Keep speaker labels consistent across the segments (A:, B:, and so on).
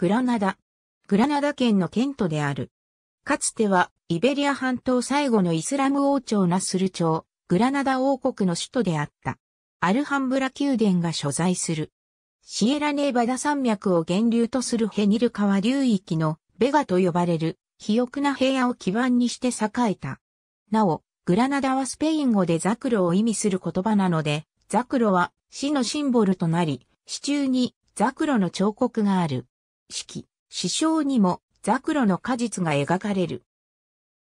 A: グラナダ。グラナダ県の県都である。かつては、イベリア半島最後のイスラム王朝ナスル朝、グラナダ王国の首都であった。アルハンブラ宮殿が所在する。シエラネーバダ山脈を源流とするヘニル川流域のベガと呼ばれる、肥沃な平野を基盤にして栄えた。なお、グラナダはスペイン語でザクロを意味する言葉なので、ザクロは死のシンボルとなり、支柱にザクロの彫刻がある。式、師匠にもザクロの果実が描かれる。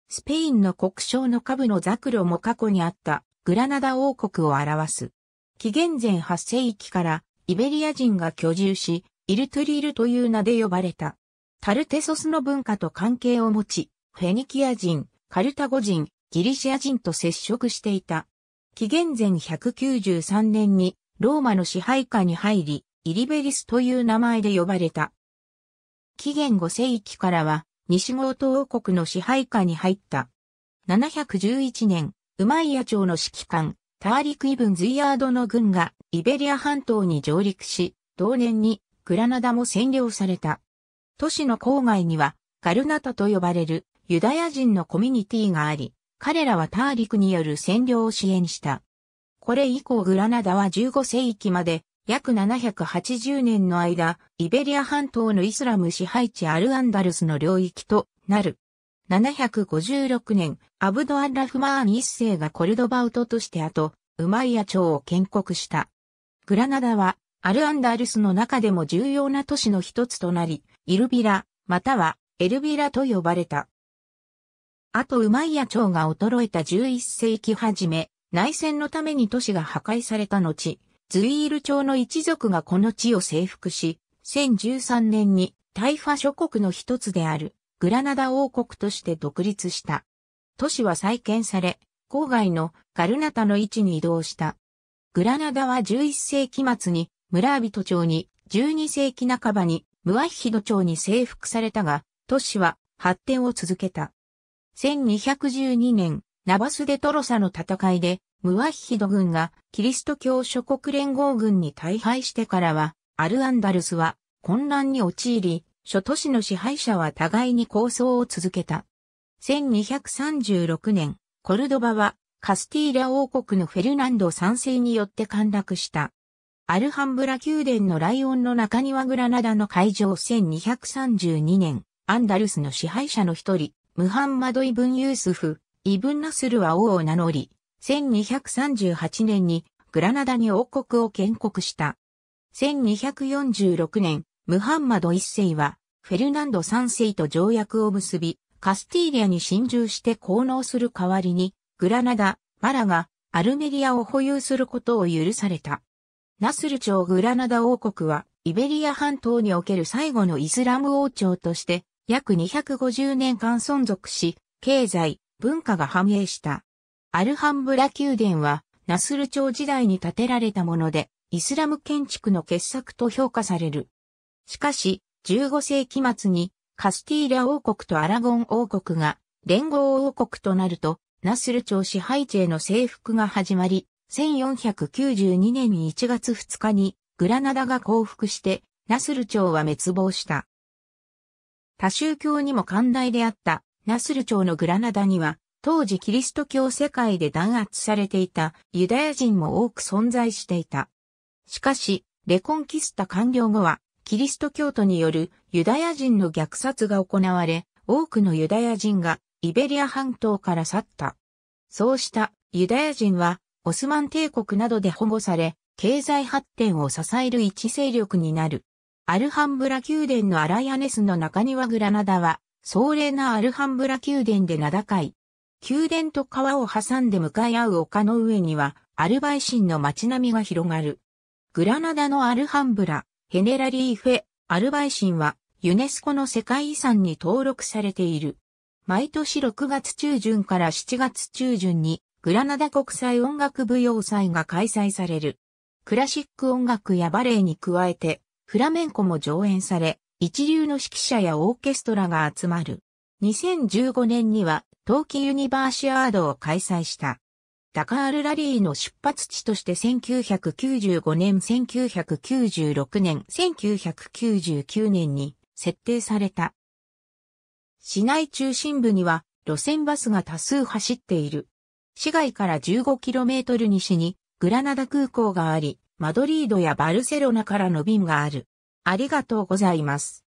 A: スペインの国章の下部のザクロも過去にあったグラナダ王国を表す。紀元前8世紀からイベリア人が居住し、イルトリールという名で呼ばれた。タルテソスの文化と関係を持ち、フェニキア人、カルタゴ人、ギリシア人と接触していた。紀元前193年にローマの支配下に入り、イリベリスという名前で呼ばれた。紀元5世紀からは、西郷東国の支配下に入った。711年、ウマイヤ朝の指揮官、ターリク・イブン・ズイヤードの軍がイベリア半島に上陸し、同年にグラナダも占領された。都市の郊外にはガルナタと呼ばれるユダヤ人のコミュニティがあり、彼らはターリクによる占領を支援した。これ以降グラナダは15世紀まで約780年の間、イベリア半島のイスラム支配地アルアンダルスの領域となる。756年、アブドアン・ラフマーン一世がコルドバウトとして後、ウマイヤ朝を建国した。グラナダは、アルアンダルスの中でも重要な都市の一つとなり、イルビラ、またはエルビラと呼ばれた。あとウマイヤ朝が衰えた11世紀初め、内戦のために都市が破壊された後、ズイール朝の一族がこの地を征服し、1013年にタイファ諸国の一つであるグラナダ王国として独立した。都市は再建され、郊外のガルナタの位置に移動した。グラナダは11世紀末に村人町に、12世紀半ばにムワヒヒド町に征服されたが、都市は発展を続けた。1212年、ナバスデトロサの戦いでムワッヒド軍がキリスト教諸国連合軍に大敗してからは、アルアンダルスは混乱に陥り、諸都市の支配者は互いに抗争を続けた。1236年、コルドバはカスティーラ王国のフェルナンド賛世によって陥落した。アルハンブラ宮殿のライオンの中庭グラナダの会場1232年、アンダルスの支配者の一人、ムハンマド・イブン・ユースフ、イブン・ナスルは王を名乗り、1238年にグラナダに王国を建国した。1246年、ムハンマド一世は、フェルナンド三世と条約を結び、カスティーリアに侵入して奉能する代わりに、グラナダ、マラがアルメリアを保有することを許された。ナスル朝グラナダ王国は、イベリア半島における最後のイスラム王朝として、約250年間存続し、経済、文化が繁栄した。アルハンブラ宮殿は、ナスル朝時代に建てられたもので、イスラム建築の傑作と評価される。しかし、15世紀末に、カスティーラ王国とアラゴン王国が、連合王国となると、ナスル朝支配地への征服が始まり、1492年に1月2日に、グラナダが降伏して、ナスル朝は滅亡した。多宗教にも寛大であった、ナスル朝のグラナダには、当時キリスト教世界で弾圧されていたユダヤ人も多く存在していた。しかし、レコンキスタ完了後は、キリスト教徒によるユダヤ人の虐殺が行われ、多くのユダヤ人がイベリア半島から去った。そうしたユダヤ人は、オスマン帝国などで保護され、経済発展を支える一勢力になる。アルハンブラ宮殿のアライアネスの中庭グラナダは、壮麗なアルハンブラ宮殿で名高い。宮殿と川を挟んで向かい合う丘の上には、アルバイシンの街並みが広がる。グラナダのアルハンブラ、ヘネラリーフェ、アルバイシンは、ユネスコの世界遺産に登録されている。毎年6月中旬から7月中旬に、グラナダ国際音楽舞踊祭が開催される。クラシック音楽やバレエに加えて、フラメンコも上演され、一流の指揮者やオーケストラが集まる。2015年には、冬季ユニバーシアードを開催した。ダカールラリーの出発地として1995年、1996年、1999年に設定された。市内中心部には路線バスが多数走っている。市外から 15km 西にグラナダ空港があり、マドリードやバルセロナからの便がある。ありがとうございます。